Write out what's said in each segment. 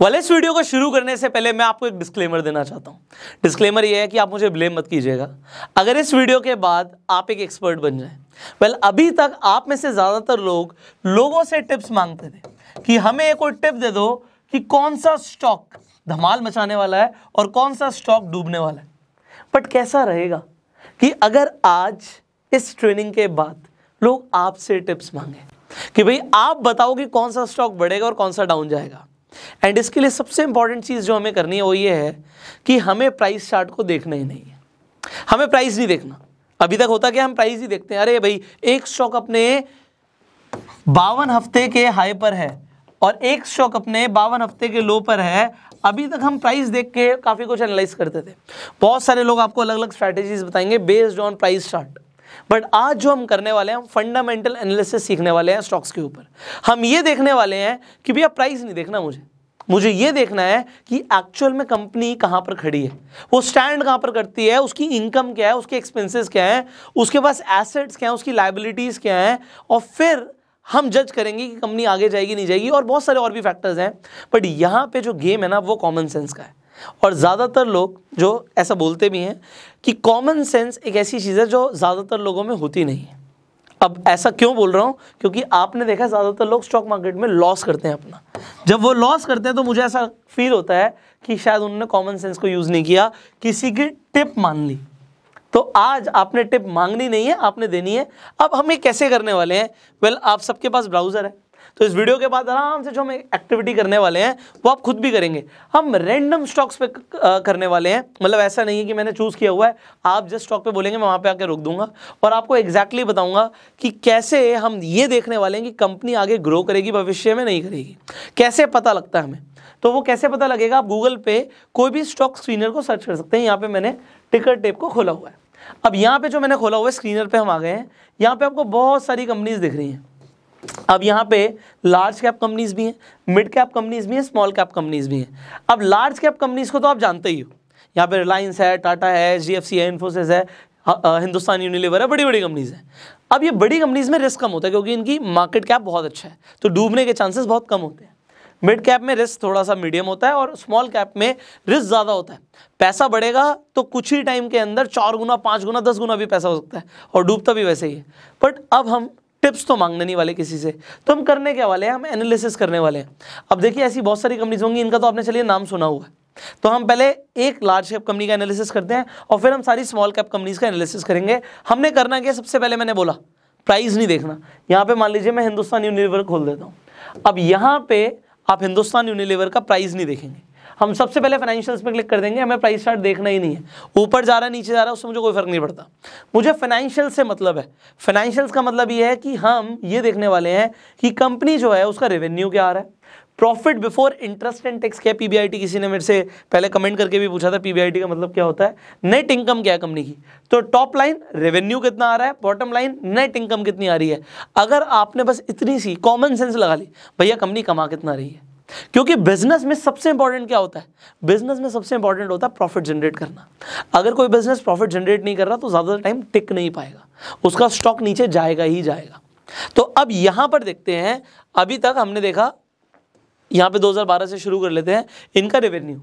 वाले इस वीडियो को शुरू करने से पहले मैं आपको एक डिस्क्लेमर देना चाहता हूँ डिस्क्लेमर यह है कि आप मुझे ब्लेम मत कीजिएगा अगर इस वीडियो के बाद आप एक एक्सपर्ट बन जाए वेल well, अभी तक आप में से ज़्यादातर लोग लोगों से टिप्स मांगते थे कि हमें एक और टिप दे दो कि कौन सा स्टॉक धमाल मचाने वाला है और कौन सा स्टॉक डूबने वाला है बट कैसा रहेगा कि अगर आज इस ट्रेनिंग के बाद लोग आपसे टिप्स मांगे कि भाई आप बताओ कि कौन सा स्टॉक बढ़ेगा और कौन सा डाउन जाएगा एंड इसके लिए सबसे इंपॉर्टेंट चीज़ जो हमें करनी है वो ये है कि हमें प्राइस चार्ट को देखना ही नहीं है हमें प्राइस नहीं देखना अभी तक होता क्या हम प्राइस ही देखते हैं अरे भाई एक स्टॉक अपने बावन हफ्ते के हाई पर है और एक स्टॉक अपने बावन हफ्ते के लो पर है अभी तक हम प्राइस देख के काफ़ी कुछ एनालाइज करते थे बहुत सारे लोग आपको अलग अलग स्ट्रैटेजीज बताएंगे based on price chart but आज जो हम करने वाले हैं हम फंडामेंटल एनालिसिस सीखने वाले हैं स्टॉक्स के ऊपर हम ये देखने वाले हैं कि भैया प्राइस नहीं देखना मुझे मुझे ये देखना है कि एक्चुअल में कंपनी कहाँ पर खड़ी है वो स्टैंड कहाँ पर करती है उसकी इनकम क्या है उसके एक्सपेंसेस क्या हैं उसके पास एसेट्स क्या हैं उसकी लाइबिलिटीज़ क्या हैं और फिर हम जज करेंगे कि कंपनी आगे जाएगी नहीं जाएगी और बहुत सारे और भी फैक्टर्स हैं बट यहाँ पर जो गेम है ना वो कॉमन सेंस का है और ज़्यादातर लोग जो ऐसा बोलते भी हैं कि कॉमन सेंस एक ऐसी चीज़ है जो ज़्यादातर लोगों में होती नहीं है अब ऐसा क्यों बोल रहा हूं क्योंकि आपने देखा ज़्यादातर लोग स्टॉक मार्केट में लॉस करते हैं अपना जब वो लॉस करते हैं तो मुझे ऐसा फील होता है कि शायद उन्होंने कॉमन सेंस को यूज़ नहीं किया किसी की टिप मान ली तो आज आपने टिप मांगनी नहीं है आपने देनी है अब हम ये कैसे करने वाले हैं वेल well, आप सबके पास ब्राउज़र है तो इस वीडियो के बाद आराम से जो हम एक्टिविटी करने वाले हैं वो आप खुद भी करेंगे हम रैंडम स्टॉक्स पे करने वाले हैं मतलब ऐसा नहीं है कि मैंने चूज़ किया हुआ है आप जिस स्टॉक पे बोलेंगे मैं वहाँ पे आके रोक दूंगा और आपको एग्जैक्टली exactly बताऊंगा कि कैसे हम ये देखने वाले हैं कि कंपनी आगे ग्रो करेगी भविष्य में नहीं करेगी कैसे पता लगता है हमें तो वो कैसे पता लगेगा आप गूगल पे कोई भी स्टॉक स्क्रीनर को सर्च कर सकते हैं यहाँ पे मैंने टिकट टेप को खोला हुआ है अब यहाँ पे जो मैंने खोला हुआ है स्क्रीनर पे हम आ गए हैं यहाँ पे आपको बहुत सारी कंपनीज दिख रही हैं अब यहाँ पे लार्ज कैप कंपनीज भी हैं मिड कैप कंपनीज भी हैं स्मॉल कैप कंपनीज भी हैं अब लार्ज कैप कंपनीज को तो आप जानते ही हो यहाँ पे रिलायंस है टाटा है एच है इन्फोसिस है हिंदुस्तान यूनिलीवर है बड़ी बड़ी कंपनीज हैं अब ये बड़ी कंपनीज में रिस्क कम होता है क्योंकि इनकी मार्केट कैप बहुत अच्छा है तो डूबने के चांसेस बहुत कम होते हैं मिड कैप में रिस्क थोड़ा सा मीडियम होता है और स्मॉल कैप में रिस्क ज़्यादा होता है पैसा बढ़ेगा तो कुछ ही टाइम के अंदर चार गुना पाँच गुना दस गुना भी पैसा हो सकता है और डूबता भी वैसे ही है बट अब हम टिप्स तो मांगने नहीं वाले किसी से तो हम करने क्या वाले हैं हम एनालिसिस करने वाले हैं अब देखिए ऐसी बहुत सारी कंपनीज होंगी इनका तो आपने चलिए नाम सुना हुआ है तो हम पहले एक लार्ज कैप कंपनी का एनालिसिस करते हैं और फिर हम सारी स्मॉल कैप कंपनीज का एनालिसिस करेंगे हमने करना क्या सबसे पहले मैंने बोला प्राइस नहीं देखना यहाँ पे मान लीजिए मैं हिंदुस्तान यूनिलीवर खोल देता हूँ अब यहाँ पे आप हिंदुस्तान यूनिलीवर का प्राइस नहीं देखेंगे हम सबसे पहले फाइनेंशियल्स पे क्लिक कर देंगे हमें प्राइस चार्ट देखना ही नहीं है ऊपर जा रहा है नीचे जा रहा है उससे मुझे कोई फर्क नहीं पड़ता मुझे फाइनेंशियल से मतलब है फाइनेंशियल्स का मतलब ये है कि हम ये देखने वाले हैं कि कंपनी जो है उसका रेवेन्यू क्या आ रहा है profit before interest and tax क्या पीबीआईटी किसी ने मेरे से पहले कमेंट करके भी पूछा था पीबीआईटी का मतलब क्या होता है नेट इनकम क्या है कंपनी की तो टॉप लाइन रेवेन्यू कितना आ रहा है बॉटम लाइन नेट इनकम कितनी आ रही है अगर आपने बस इतनी सी कॉमन सेंस लगा ली भैया कंपनी कमा कितना रही है क्योंकि बिजनेस में सबसे इंपॉर्टेंट क्या होता है बिजनेस में सबसे इंपॉर्टेंट होता है प्रॉफिट जनरेट करना अगर कोई बिजनेस प्रॉफिट जनरेट नहीं कर रहा तो ज़्यादा टाइम टिक नहीं पाएगा उसका स्टॉक नीचे जाएगा ही जाएगा तो अब यहां पर देखते हैं अभी तक हमने देखा यहां पे 2012 से शुरू कर लेते हैं इनका रेवेन्यू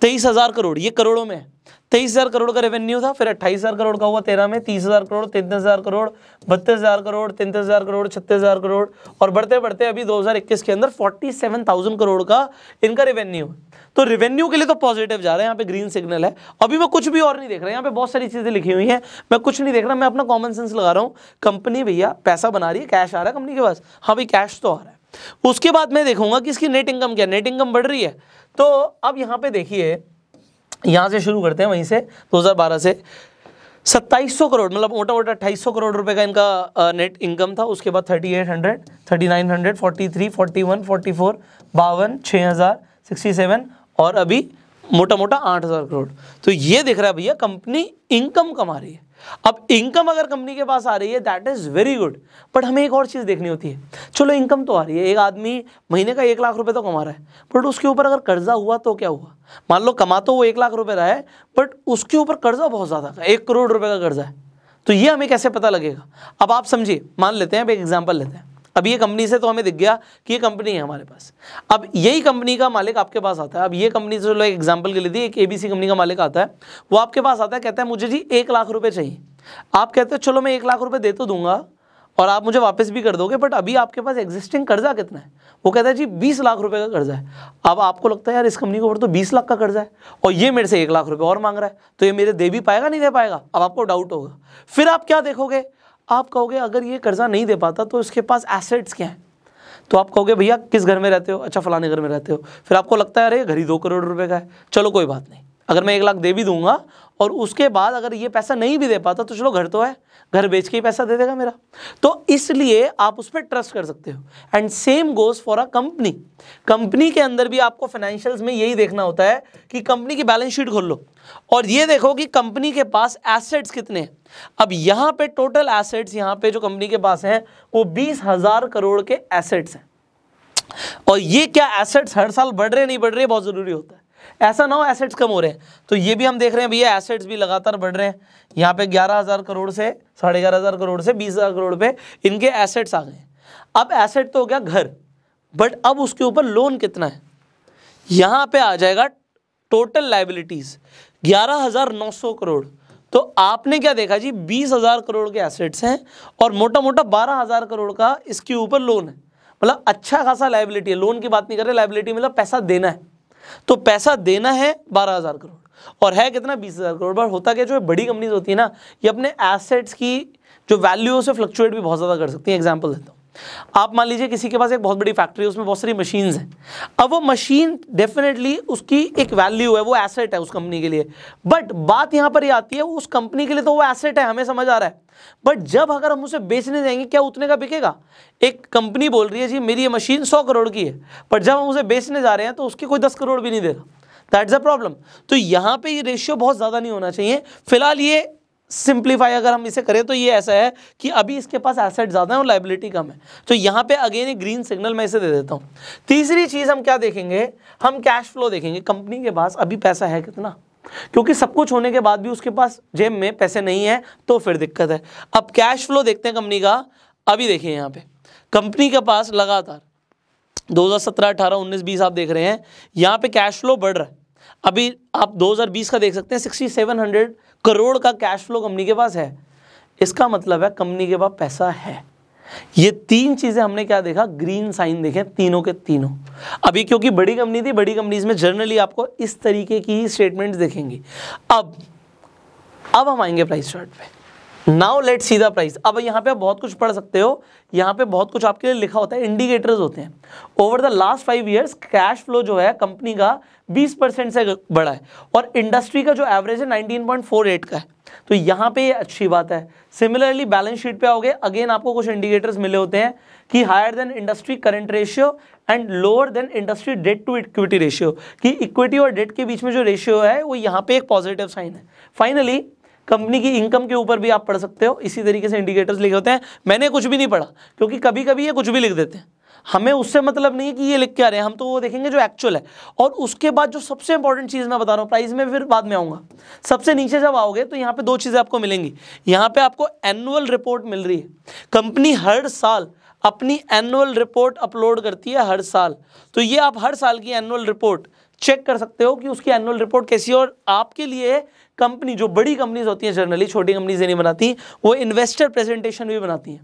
तेईस हज़ार करोड़ ये करोड़ों में है तेईस हजार करोड़ का रेवेन्यू था फिर अट्ठाईस हजार करोड़ का हुआ तेरह में तीस हजार करोड़ तैंतीस हजार करोड़ बत्तीस हजार करोड़ तैंतीस हजार करोड़ छत्तीस हजार करोड़ और बढ़ते बढ़ते अभी 2021 के अंदर 47,000 करोड़ का इनका रेवेन्यू है तो रेवेन्यू के लिए तो पॉजिटिव जा रहा है यहाँ पे ग्रीन सिग्नल है अभी मैं कुछ भी और नहीं देख रहा यहाँ पे बहुत सारी चीज़ें लिखी हुई हैं मैं कुछ नहीं देख रहा मैं अपना कॉमन सेंस लगा रहा हूँ कंपनी भैया पैसा बना रही है कैश आ रहा है कंपनी के पास हाँ भाई कैश तो आ रहा है उसके बाद मैं देखूंगा कि इसकी नेट इनकम क्या नेट इनकम बढ़ रही है तो अब यहाँ पे देखिए यहाँ से शुरू करते हैं वहीं से 2012 से 2700 करोड़ मतलब मोटा मोटा अट्ठाईस करोड़ रुपए का इनका नेट इनकम था उसके बाद 3800, 3900, 43, 41, 44, बावन छः हज़ार सिक्सटी सेवन और अभी मोटा मोटा आठ हज़ार करोड़ तो ये दिख रहा है भैया कंपनी इनकम कमा रही है अब इनकम अगर कंपनी के पास आ रही है that is very good but हमें एक और चीज़ देखनी होती है चलो इनकम तो आ रही है एक आदमी महीने का एक लाख रुपए तो कमा रहा है बट उसके ऊपर अगर कर्जा हुआ तो क्या हुआ मान लो कमा तो वो एक लाख रुपए रहा है बट उसके ऊपर कर्जा बहुत ज़्यादा था एक करोड़ रुपए का कर्जा है तो ये हमें कैसे पता लगेगा अब आप समझिए मान लेते हैं अब एक एग्जाम्पल लेते हैं अब ये कंपनी से तो हमें दिख गया कि ये कंपनी है हमारे पास अब यही कंपनी का मालिक आपके पास आता है अब ये कंपनी से चलो एग्जाम्पल के लिए दी एक एबीसी कंपनी का मालिक आता है वो आपके पास आता है कहता है मुझे जी एक लाख रुपये चाहिए आप कहते हो चलो मैं एक लाख रुपये दे तो दूंगा और आप मुझे वापस भी कर दोगे बट अभी आपके पास एग्जिस्टिंग कर्जा कितना है वो कहता है जी बीस लाख रुपए का कर्जा है अब आपको लगता है यार इस कंपनी के ऊपर तो बीस लाख का कर्जा है और ये मेरे से एक लाख रुपए और मांग रहा है तो ये मेरे दे भी पाएगा नहीं दे पाएगा अब आपको डाउट होगा फिर आप क्या देखोगे आप कहोगे अगर ये कर्ज़ा नहीं दे पाता तो इसके पास एसेट्स क्या हैं तो आप कहोगे भैया किस घर में रहते हो अच्छा फलाने घर में रहते हो फिर आपको लगता है अरे घर ही दो करोड़ रुपए का है चलो कोई बात नहीं अगर मैं एक लाख दे भी दूंगा और उसके बाद अगर ये पैसा नहीं भी दे पाता तो चलो घर तो है घर बेच के ही पैसा दे देगा मेरा तो इसलिए आप उस पर ट्रस्ट कर सकते हो and same goes for a company company के अंदर भी आपको फाइनेंशियल्स में यही देखना होता है कि कंपनी की बैलेंस शीट खोल लो और ये देखो कि कंपनी के पास एसेट्स कितने हैं अब यहाँ पे टोटल एसेट्स यहाँ पे जो कंपनी के पास हैं वो बीस हजार करोड़ के एसेट्स हैं और ये क्या एसेट्स हर साल बढ़ रहे नहीं बढ़ रहे बहुत ज़रूरी होता है ऐसा ना हो एसेट्स कम हो रहे हैं तो ये भी हम देख रहे हैं भैया एसेट्स भी लगातार बढ़ रहे हैं यहाँ पे ग्यारह हज़ार करोड़ से साढ़े ग्यारह हज़ार करोड़ से बीस हज़ार करोड़ पे इनके एसेट्स आ गए अब एसेट तो हो गया घर बट अब उसके ऊपर लोन कितना है यहाँ पे आ जाएगा टोटल लाइबिलिटीज़ ग्यारह हज़ार नौ सौ करोड़ तो आपने क्या देखा जी बीस हज़ार करोड़ के एसेट्स हैं और मोटा मोटा बारह हज़ार करोड़ का इसके ऊपर लोन है मतलब अच्छा खासा लाइबिलिटी है लोन की बात नहीं कर रहे लाइबिलिटी मतलब पैसा देना है तो पैसा देना है बारह हज़ार करोड़ और है कितना बीस हज़ार करोड़ बार होता क्या जो बड़ी कंपनीज होती है ना ये अपने एसेट्स की जो वैल्यू से फ्लक्चुएट भी बहुत ज़्यादा कर सकती है एग्जाम्पल देता हूँ आप मान लीजिए किसी के पास एक बहुत बड़ी फैक्ट्री है उसमें बहुत सारी मशीन हैं अब वो मशीन डेफिनेटली उसकी एक वैल्यू है वो एसेट है उस कंपनी के लिए बट बात यहां पर ही आती है उस कंपनी के लिए तो वो एसेट है हमें समझ आ रहा है बट जब अगर हम उसे बेचने जाएंगे क्या उतने का बिकेगा एक कंपनी बोल रही है जी मेरी ये मशीन सौ करोड़ की है बट जब हम उसे बेचने जा रहे हैं तो उसकी कोई दस करोड़ भी नहीं देगा दैट्स अ प्रॉब्लम तो यहां पे ये रेशियो बहुत ज़्यादा नहीं होना चाहिए फिलहाल ये सिंप्लीफाई अगर हम इसे करें तो ये ऐसा है कि अभी इसके पास एसेट ज़्यादा है और लाइबिलिटी कम है तो यहाँ पे अगेन एक ग्रीन सिग्नल मैं इसे दे देता हूँ तीसरी चीज़ हम क्या देखेंगे हम कैश फ्लो देखेंगे कंपनी के पास अभी पैसा है कितना क्योंकि सब कुछ होने के बाद भी उसके पास जेब में पैसे नहीं है तो फिर दिक्कत है अब कैश फ्लो देखते हैं कंपनी का अभी देखिए यहाँ पे कंपनी के पास लगातार दो हज़ार सत्रह अठारह उन्नीस बीस आप देख रहे हैं यहाँ पे कैश फ्लो बढ़ रहा है अभी आप 2020 का देख सकते हैं सिक्सटी सेवन हंड्रेड करोड़ का कैश फ्लो कंपनी के पास है इसका मतलब है कंपनी के पास पैसा है ये तीन चीजें हमने क्या देखा ग्रीन साइन देखे तीनों के तीनों अभी क्योंकि बड़ी कंपनी थी बड़ी कंपनीज में जनरली आपको इस तरीके की स्टेटमेंट स्टेटमेंट्स देखेंगी अब अब हम आएंगे प्राइस चार्ट पे now let see the price अब यहाँ पे आप बहुत कुछ पढ़ सकते हो यहाँ पे बहुत कुछ आपके लिए लिखा होता है इंडिकेटर्स होते हैं over the last five years cash flow जो है कंपनी का 20 परसेंट से बढ़ा है और इंडस्ट्री का जो एवरेज है 19.48 का है तो यहाँ पे ये अच्छी बात है सिमिलरली बैलेंस शीट पे आओगे अगेन आपको कुछ इंडिकेटर्स मिले होते हैं कि higher than industry current ratio and lower than industry debt to equity ratio कि इक्विटी और डेट के बीच में जो रेशियो है वो यहाँ पे एक पॉजिटिव साइन है फाइनली कंपनी की इनकम के ऊपर भी आप पढ़ सकते हो इसी तरीके से इंडिकेटर्स लिखे होते हैं मैंने कुछ भी नहीं पढ़ा क्योंकि कभी कभी ये कुछ भी लिख देते हैं हमें उससे मतलब नहीं है कि ये लिख के आ रहे हैं हम तो वो देखेंगे जो एक्चुअल है और उसके बाद जो सबसे इंपॉर्टेंट चीज़ मैं बता रहा हूँ प्राइस में फिर बाद में आऊंगा सबसे नीचे जब आओगे तो यहाँ पे दो चीज़ें आपको मिलेंगी यहाँ पे आपको एनुअल रिपोर्ट मिल रही है कंपनी हर साल अपनी एनुअल रिपोर्ट अपलोड करती है हर साल तो ये आप हर साल की एनुअल रिपोर्ट चेक कर सकते हो कि उसकी एनुअल रिपोर्ट कैसी है और आपके लिए कंपनी जो बड़ी कंपनीज होती हैं जनरली छोटी कंपनीज नहीं बनाती वो इन्वेस्टर प्रेजेंटेशन भी बनाती हैं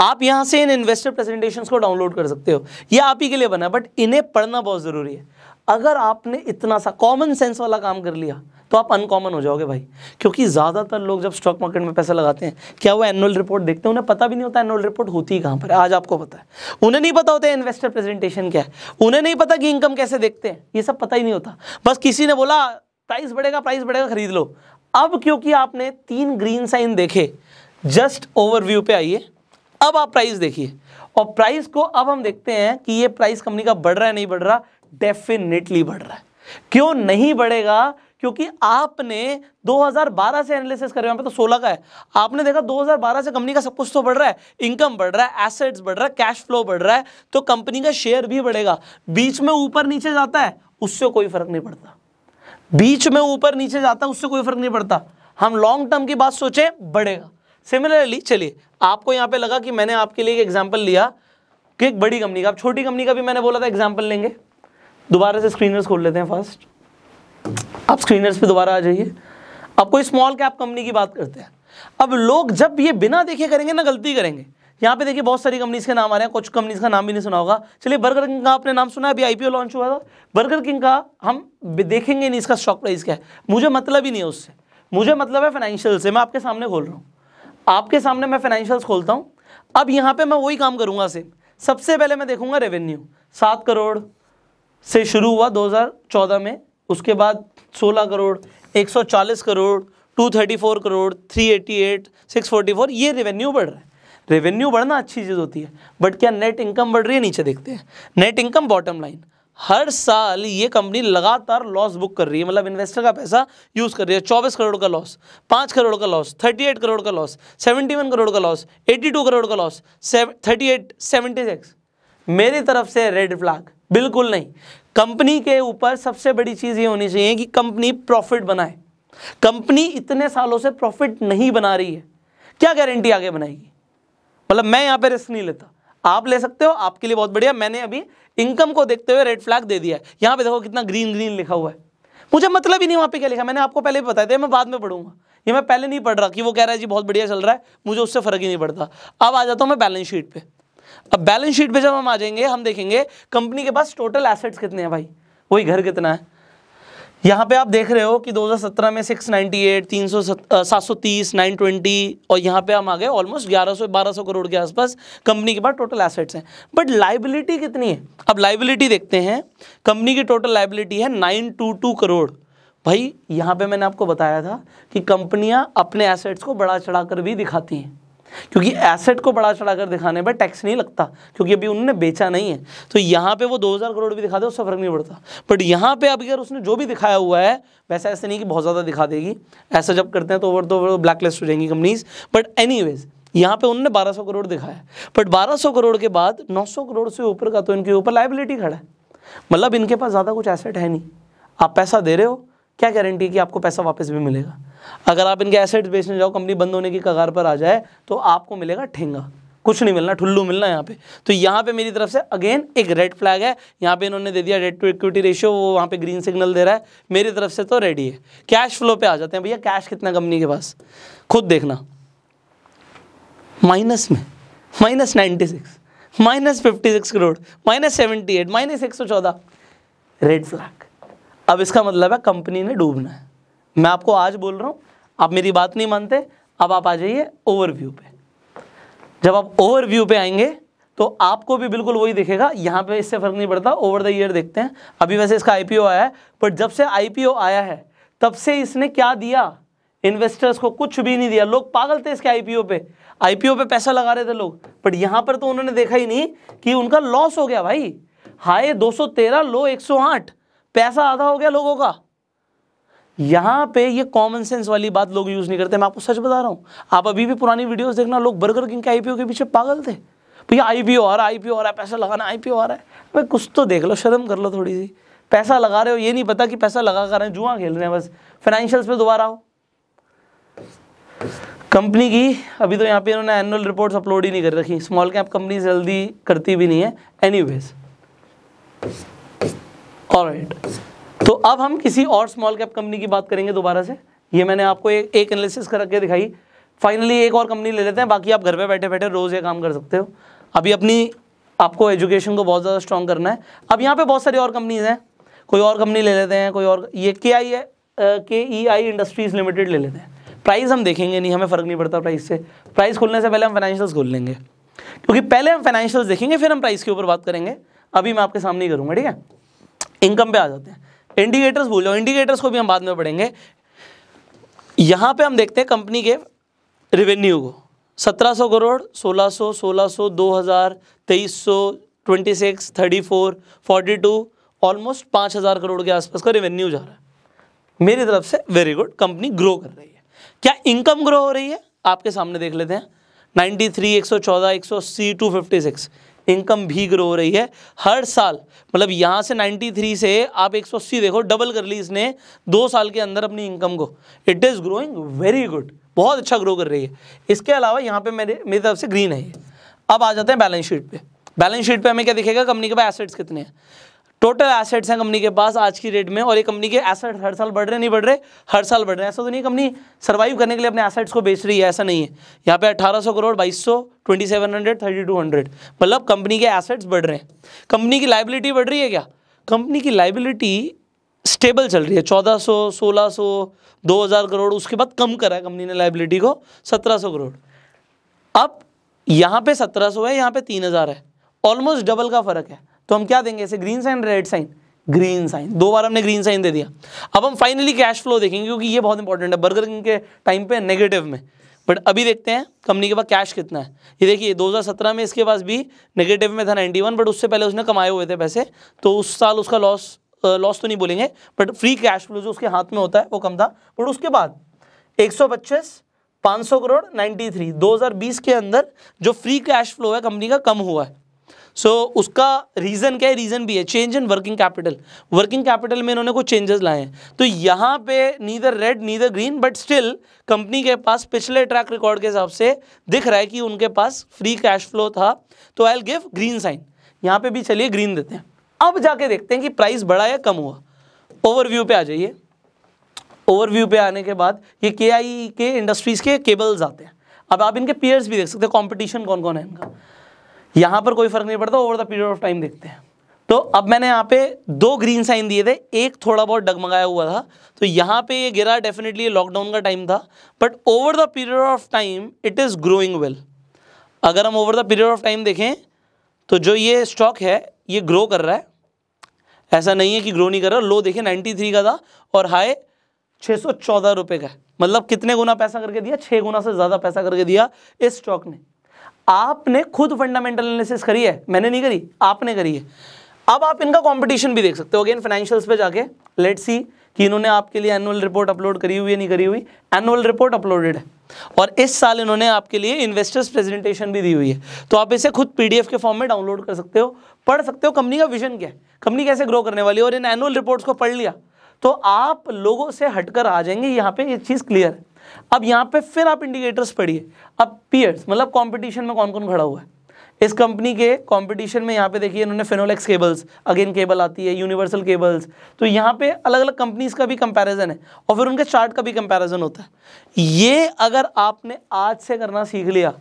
आप यहाँ से इन इन्वेस्टर प्रेजेंटेशन को डाउनलोड कर सकते हो ये आप ही के लिए बना बट इन्हें पढ़ना बहुत ज़रूरी है अगर आपने इतना सा कॉमन सेंस वाला काम कर लिया तो आप अनकॉमन हो जाओगे भाई क्योंकि ज़्यादातर लोग जब स्टॉक मार्केट में पैसा लगाते हैं क्या वो एनुअल रिपोर्ट देखते हैं उन्हें पता भी नहीं होता एनुअल रिपोर्ट होती कहां पर आज आपको पता है उन्हें नहीं पता होता है इन्वेस्टर प्रेजेंटेशन क्या है उन्हें नहीं पता कि इनकम कैसे देखते हैं ये सब पता ही नहीं होता बस किसी ने बोला प्राइस बढ़ेगा प्राइस बढ़ेगा खरीद लो अब क्योंकि आपने तीन ग्रीन साइन देखे जस्ट ओवरव्यू पे आइए अब आप प्राइस देखिए और प्राइस को अब हम देखते हैं कि ये प्राइस कंपनी का बढ़ रहा है नहीं बढ़ रहा डेफिनेटली बढ़ रहा है क्यों नहीं बढ़ेगा क्योंकि आपने 2012 से एनालिसिस करे यहाँ पे तो 16 का है आपने देखा 2012 से कंपनी का सब कुछ तो बढ़ रहा है इनकम बढ़ रहा है एसेट्स बढ़ रहा है कैश फ्लो बढ़ रहा है तो कंपनी का शेयर भी बढ़ेगा बीच में ऊपर नीचे जाता है उससे कोई फर्क नहीं पड़ता बीच में ऊपर नीचे जाता है उससे कोई फर्क नहीं पड़ता हम लॉन्ग टर्म की बात सोचें बढ़ेगा सिमिलरली चलिए आपको यहाँ पे लगा कि मैंने आपके लिए एक एग्जाम्पल लिया कि एक बड़ी कंपनी का छोटी कंपनी का भी मैंने बोला था एग्जाम्पल लेंगे दोबारा से स्क्रीनर्स खोल लेते हैं फर्स्ट आप स्क्रीनर्स पे दोबारा आ जाइए अब कोई स्मॉल कैप कंपनी की बात करते हैं अब लोग जब ये बिना देखे करेंगे ना गलती करेंगे यहाँ पे देखिए बहुत सारी कंपनीज के नाम आ रहे हैं कुछ कंपनीज का नाम भी नहीं सुना होगा चलिए बर्गर किंग का आपने नाम सुना है अभी आईपीओ लॉन्च हुआ था बर्गर किंग का हम देखेंगे नहीं इसका स्टॉक प्राइस क्या है मुझे मतलब ही नहीं है उससे मुझे मतलब है फाइनेंशियल से मैं आपके सामने खोल रहा हूँ आपके सामने मैं फाइनेंशियल्स खोलता हूँ अब यहाँ पर मैं वही काम करूँगा सेम सबसे पहले मैं देखूँगा रेवेन्यू सात करोड़ से शुरू हुआ दो में उसके बाद सोलह करोड़ एक crore two crore forty four ये रेवेन्यू बढ़ रहा है रेवेन्यू बढ़ना अच्छी चीज़ होती है बट क्या नेट इनकम बढ़ रही है नीचे देखते हैं नेट इनकम बॉटम लाइन हर साल ये कंपनी लगातार लॉस बुक कर रही है मतलब इन्वेस्टर का पैसा यूज़ कर रही है चौबीस करोड़ का लॉस पाँच करोड़ का लॉस थर्टी एट करोड़ का लॉस सेवेंटी वन करोड़ का लॉस एट्टी टू करोड़ का loss thirty eight seventy six मेरी तरफ से रेड फ्लैग बिल्कुल नहीं कंपनी के ऊपर सबसे बड़ी चीज़ ये होनी चाहिए कि कंपनी प्रॉफिट बनाए कंपनी इतने सालों से प्रॉफिट नहीं बना रही है क्या गारंटी आगे बनाएगी मतलब मैं यहाँ पे रिस्क नहीं लेता आप ले सकते हो आपके लिए बहुत बढ़िया मैंने अभी इनकम को देखते हुए रेड फ्लैग दे दिया है यहाँ पे देखो कितना ग्रीन ग्रीन लिखा हुआ है मुझे मतलब ही नहीं वहाँ पे क्या लिखा मैंने आपको पहले भी बताया था मैं बाद में पढ़ूंगा ये मैं पहले नहीं पढ़ रहा कि वो कह रहा है जी बहुत बढ़िया चल रहा है मुझे उससे फर्क ही नहीं पड़ता अब आ जाता हूँ मैं बैलेंस शीट पर अब बैलेंस शीट पर जब हम आ जाएंगे हम देखेंगे कंपनी के पास टोटल एसेट्स कितने हैं भाई वही घर कितना है यहाँ पे आप देख रहे हो कि 2017 में 698, 300, 730, 920 और यहाँ पे हम आ गए ऑलमोस्ट 1100, 1200 करोड़ के आसपास कंपनी के पास टोटल एसेट्स हैं बट लाइबिलिटी कितनी है अब लाइबिलिटी देखते हैं कंपनी की टोटल लाइबिलिटी है 922 करोड़ भाई यहाँ पे मैंने आपको बताया था कि कंपनियाँ अपने एसेट्स को बढ़ा चढ़ा भी दिखाती हैं क्योंकि एसेट को बढ़ा चढ़ाकर दिखाने पर टैक्स नहीं लगता क्योंकि अभी उन्होंने बेचा नहीं है तो यहाँ पे वो 2000 करोड़ भी दिखा दे उससे फर्क नहीं पड़ता बट यहाँ पे अभी अगर उसने जो भी दिखाया हुआ है वैसा ऐसे नहीं कि बहुत ज़्यादा दिखा देगी ऐसा जब करते हैं तो ओवर तो ब्लैक लिस्ट हो जाएंगी कंपनीज बट एनी यहाँ पे उन्होंने बारह करोड़ दिखाया बट बारह करोड़ के बाद नौ करोड़ से ऊपर का तो इनके ऊपर लाइबिलिटी खड़ा है मतलब इनके पास ज़्यादा कुछ एसेट है नहीं आप पैसा दे रहे हो क्या गारंटी है कि आपको पैसा वापस भी मिलेगा अगर आप इनके एसेट्स बेचने जाओ कंपनी बंद होने की कगार पर आ जाए तो आपको मिलेगा ठेंगा कुछ नहीं मिलना ठुल्लू मिलना यहाँ पे तो यहाँ पे मेरी तरफ से अगेन एक रेड फ्लैग है यहाँ पे इन्होंने दे दिया डेट टू इक्विटी रेशियो वो वहाँ पे ग्रीन सिग्नल दे रहा है मेरी तरफ से तो रेडी है कैश फ्लो पे आ जाते हैं भैया कैश कितना कंपनी के पास खुद देखना माइनस में minus ninety six minus fifty six crore minus seventy eight minus एक सौ चौदह रेड फ्लैग अब इसका मतलब है कंपनी ने डूबना है मैं आपको आज बोल रहा हूं आप मेरी बात नहीं मानते अब आप आ जाइए ओवरव्यू पे जब आप ओवरव्यू पे आएंगे तो आपको भी बिल्कुल वही दिखेगा यहाँ पे इससे फ़र्क नहीं पड़ता ओवर द ईयर देखते हैं अभी वैसे इसका आईपीओ आया है पर जब से आईपीओ आया है तब से इसने क्या दिया इन्वेस्टर्स को कुछ भी नहीं दिया लोग पागल थे इसके आईपीओ पे आईपीओ पे पैसा लगा रहे थे लोग बट यहाँ पर तो उन्होंने देखा ही नहीं कि उनका लॉस हो गया भाई हाई 213 लो 108 पैसा आधा हो गया लोगों का यहाँ पे ये कॉमन सेंस वाली बात लोग यूज़ नहीं करते मैं आपको सच बता रहा हूँ आप अभी भी पुरानी वीडियोस देखना लोग बर्गर किंग के आईपीओ के पीछे पागल थे भैया तो आईपीओ आ रहा है आईपीओ आ रहा है पैसा लगाना आईपीओ आ रहा है भाई कुछ तो देख लो शर्म कर लो थोड़ी सी पैसा लगा रहे हो ये नहीं पता कि पैसा लगा कर रहे हैं जुआ खेल रहे हैं बस फाइनेंशियल्स पे दोबारा हो कंपनी की अभी तो यहाँ पे इन्होंने एनुअल रिपोर्ट्स अपलोड ही नहीं कर रखी स्मॉल कैप कंपनी जल्दी करती भी नहीं है एनी वेज ऑल तो अब हम किसी और स्मॉल कैप कंपनी की बात करेंगे दोबारा से ये मैंने आपको एक एक एनालिसिस करके दिखाई फाइनली एक और कंपनी ले लेते हैं बाकी आप घर पे बैठे बैठे रोज़ ये काम कर सकते हो अभी अपनी आपको एजुकेशन को बहुत ज़्यादा स्ट्रॉन्ग करना है अब यहाँ पे बहुत सारी और कंपनीज हैं कोई और कंपनी ले लेते हैं कोई और ये के आई है के ई आई इंडस्ट्रीज लिमिटेड ले लेते हैं प्राइस हम देखेंगे नहीं हमें फ़र्क नहीं पड़ता प्राइस से प्राइस खोलने से पहले हम फाइनेंशियल्स खोल लेंगे क्योंकि पहले हम फाइनेंशियल्स देखेंगे फिर हम प्राइस के ऊपर बात करेंगे अभी मैं आपके सामने ही करूँगा ठीक है इनकम पे आ जाते हैं इंडिकेटर्स भूल जाओ इंडिकेटर्स को भी हम बाद में पढ़ेंगे यहां पे हम देखते हैं कंपनी के रेवेन्यू को 1700 करोड़ 1600 1600 2000 2300 26 34 42 ऑलमोस्ट 5000 करोड़ के आसपास का रेवेन्यू जा रहा है मेरी तरफ से वेरी गुड कंपनी ग्रो कर रही है क्या इनकम ग्रो हो रही है आपके सामने देख लेते हैं 93 114 180 256 इनकम भी ग्रो हो रही है हर साल मतलब यहाँ से 93 से आप 180 देखो डबल कर ली इसने दो साल के अंदर अपनी इनकम को it is growing very good बहुत अच्छा ग्रो कर रही है इसके अलावा यहाँ पे मेरे मेरी तरफ से ग्रीन है अब आ जाते हैं बैलेंस शीट पे बैलेंस शीट पे हमें क्या दिखेगा कंपनी के पास एसेट्स कितने हैं टोटल एसेट्स हैं कंपनी के पास आज की रेट में और ये कंपनी के एसेट हर साल बढ़ रहे नहीं बढ़ रहे हर साल बढ़ रहे हैं ऐसा तो नहीं कंपनी सर्वाइव करने के लिए अपने एसेट्स को बेच रही है ऐसा नहीं है यहाँ पे 1800 करोड़ बाईस सौ ट्वेंटी मतलब कंपनी के एसेट्स बढ़ रहे हैं कंपनी की लाइबिलिटी बढ़ रही है क्या कंपनी की लाइबिलिटी स्टेबल चल रही है चौदह सौ 2000 करोड़ उसके बाद कम करा है कंपनी ने लाइबिलिटी को सत्रह करोड़ अब यहाँ पे सत्रह है यहाँ पे तीन है ऑलमोस्ट डबल का फर्क है तो हम क्या देंगे इसे green sign red sign green sign दो बार हमने ग्रीन साइन दे दिया अब हम फाइनली कैश फ्लो देखेंगे क्योंकि ये बहुत इंपॉर्टेंट है बर्गर किंग के टाइम पे नेगेटिव में बट अभी देखते हैं कंपनी के पास कैश कितना है ये देखिए 2017 में इसके पास भी नेगेटिव में था 91 बट उससे पहले उसने कमाए हुए थे पैसे तो उस साल उसका लॉस लॉस तो नहीं बोलेंगे बट फ्री कैश फ्लो जो उसके हाथ में होता है वो कम था बट उसके बाद एक सौ पच्चीस पाँच सौ करोड़ 93 2020 के अंदर जो फ्री कैश फ्लो है कंपनी का कम हुआ है सो so, उसका रीज़न क्या है रीज़न भी है change in working capital working capital में इन्होंने कुछ चेंजेस लाए हैं तो यहाँ पे neither red neither green but still company के पास पिछले ट्रैक रिकॉर्ड के हिसाब से दिख रहा है कि उनके पास फ्री कैश फ्लो था तो I'll give green sign यहाँ पे भी चलिए ग्रीन देते हैं अब जाके देखते हैं कि प्राइस बढ़ा या कम हुआ ओवरव्यू पे आ जाइए ओवरव्यू पे आने के बाद ये के आई के इंडस्ट्रीज़ के केबल्स आते हैं अब आप इनके पेयर्स भी देख सकते हैं कॉम्पिटिशन कौन कौन है इनका यहाँ पर कोई फर्क नहीं पड़ता over the period of time देखते हैं तो अब मैंने यहाँ पे दो ग्रीन साइन दिए थे एक थोड़ा बहुत डगमगाया हुआ था तो यहाँ पे ये गिरा डेफिनेटली लॉकडाउन का टाइम था but over the period of time it is growing well अगर हम over the period of time देखें तो जो ये स्टॉक है ये ग्रो कर रहा है ऐसा नहीं है कि ग्रो नहीं कर रहा लो देखिए 93 का था और हाई छः सौ चौदह रुपये का है मतलब कितने गुना पैसा करके दिया छः गुना से ज़्यादा पैसा करके दिया इस स्टॉक ने आपने खुद फंडामेंटल एनालिसिस करी है मैंने नहीं करी आपने करी है अब आप इनका कंपटीशन भी देख सकते हो अगेन फाइनेंशियल्स पे जाके लेट सी कि इन्होंने आपके लिए एनुअल रिपोर्ट अपलोड करी हुई है नहीं करी हुई एनुअल रिपोर्ट अपलोडेड है और इस साल इन्होंने आपके लिए इन्वेस्टर्स प्रेजेंटेशन भी दी हुई है तो आप इसे खुद पीडीएफ के फॉर्म में डाउनलोड कर सकते हो पढ़ सकते हो कंपनी का विजन क्या है कंपनी कैसे ग्रो करने वाली है और इन एनुअल रिपोर्ट्स को पढ़ लिया तो आप लोगों से हटकर आ जाएंगे यहाँ पे ये चीज़ क्लियर है अब यहाँ पे फिर आप इंडिकेटर्स पढ़िए अब पीयर्स मतलब कंपटीशन में कौन कौन खड़ा हुआ है इस कंपनी के कंपटीशन में यहाँ पे देखिए इन्होंने फेनोलेक्स केबल्स अगेन केबल आती है यूनिवर्सल केबल्स तो यहाँ पे अलग अलग कंपनीज का भी कंपैरिजन है और फिर उनके चार्ट का भी कंपैरिजन होता है ये अगर आपने आज से करना सीख लिया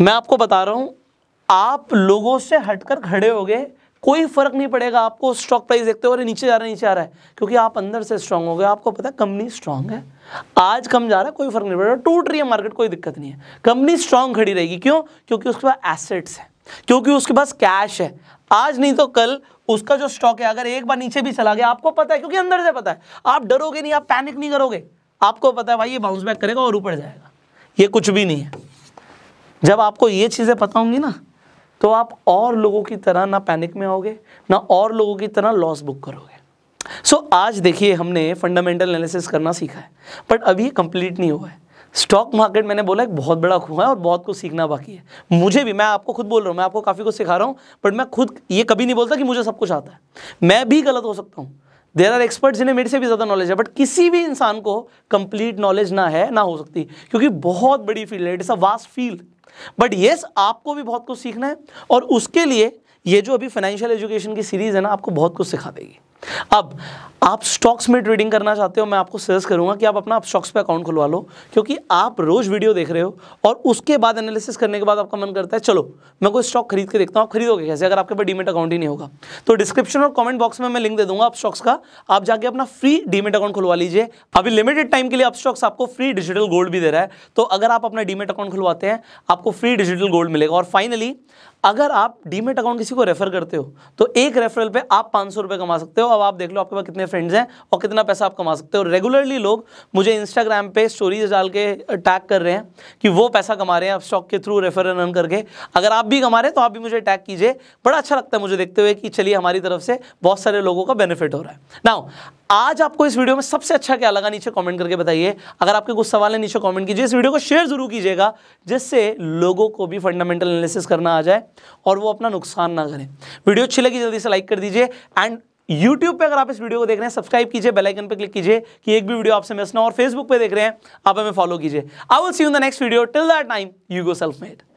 मैं आपको बता रहा हूँ आप लोगों से हटकर खड़े हो गए कोई फर्क नहीं पड़ेगा आपको स्टॉक प्राइस देखते हो अरे नीचे जा रहा है नीचे आ रहा है क्योंकि आप अंदर से स्ट्रांग हो गए आपको पता है कंपनी स्ट्रांग है आज कम जा रहा है कोई फर्क नहीं पड़ेगा टूट रही है मार्केट कोई दिक्कत नहीं है कंपनी स्ट्रांग खड़ी रहेगी क्यों क्योंकि उसके पास एसेट्स है क्योंकि उसके पास कैश है आज नहीं तो कल उसका जो स्टॉक है अगर एक बार नीचे भी चला गया आपको पता है क्योंकि अंदर से पता है आप डरोगे नहीं आप पैनिक नहीं करोगे आपको पता है भाई ये बाउंस बैक करेगा और ऊपर जाएगा ये कुछ भी नहीं है जब आपको ये चीज़ें पता होंगी ना तो आप और लोगों की तरह ना पैनिक में आओगे ना और लोगों की तरह लॉस बुक करोगे सो so, आज देखिए हमने फंडामेंटल एनालिसिस करना सीखा है बट अभी कंप्लीट नहीं हुआ है स्टॉक मार्केट मैंने बोला एक बहुत बड़ा कुआ है और बहुत कुछ सीखना बाकी है मुझे भी मैं आपको खुद बोल रहा हूँ मैं आपको काफ़ी कुछ सिखा रहा हूँ बट मैं खुद ये कभी नहीं बोलता कि मुझे सब कुछ आता है मैं भी गलत हो सकता हूँ देर आर एक्सपर्ट्स जिन्हें मेरे से भी ज़्यादा नॉलेज है बट किसी भी इंसान को कंप्लीट नॉलेज ना है ना हो सकती क्योंकि बहुत बड़ी फील्ड है it's a vast field but yes आपको भी बहुत कुछ सीखना है और उसके लिए ये जो अभी फाइनेंशियल एजुकेशन की सीरीज़ है ना आपको बहुत कुछ सिखा देगी अब आप स्टॉक्स में ट्रेडिंग करना चाहते हो मैं आपको सजेस्ट करूंगा कि आप अपना स्टॉक्स पे अकाउंट खुलवा लो क्योंकि आप रोज़ वीडियो देख रहे हो और उसके बाद एनालिसिस करने के बाद आपका मन करता है चलो मैं कोई स्टॉक खरीद के देखता हूं आप खरीदोगे कैसे अगर आपके पास डीमेट अकाउंट ही नहीं होगा तो डिस्क्रिप्शन और कॉमेंट बॉक्स में मैं लिंक दे दूंगा आप स्टॉक्स का आप जाके अपना फ्री डीमेट अकाउंट खुलवा लीजिए अभी लिमिटेड टाइम के लिए आप स्टॉक्स आपको फ्री डिजिटल गोल्ड भी दे रहा है तो अगर आप अपना डीमेट अकाउंट खुलवाते हैं आपको फ्री डिजिटल गोल्ड मिलेगा और फाइनली अगर आप डीमेट अकाउंट किसी को रेफर करते हो तो एक रेफरल पे आप पाँच सौ रुपए कमा सकते हो अब आप देख लो आपके पास कितने फ्रेंड्स हैं और कितना पैसा आप कमा सकते हो रेगुलरली लोग मुझे इंस्टाग्राम पे स्टोरीज डाल के टैग कर रहे हैं कि वो पैसा कमा रहे हैं आप स्टॉक के थ्रू रेफर रन करके अगर आप भी कमा रहे हैं तो आप भी मुझे टैग कीजिए बड़ा अच्छा लगता है मुझे देखते हुए कि चलिए हमारी तरफ से बहुत सारे लोगों का बेनिफिट हो रहा है नाउ आज आपको इस वीडियो में सबसे अच्छा क्या लगा नीचे कमेंट करके बताइए अगर आपके कुछ सवाल है नीचे कमेंट कीजिए इस वीडियो को शेयर जरूर कीजिएगा जिससे लोगों को भी फंडामेंटल एनालिसिस करना आ जाए और वो अपना नुकसान ना करें वीडियो अच्छी लगी जल्दी से लाइक कर दीजिए एंड यूट्यूब पे अगर आप इस वीडियो को देख रहे हैं सब्सक्राइब कीजिए बेल आइकन पे क्लिक कीजिए कि एक भी वीडियो आपसे मिस ना और फेसबुक पे देख रहे हैं आप हमें फॉलो कीजिए I will see you in the next video till that time you go self made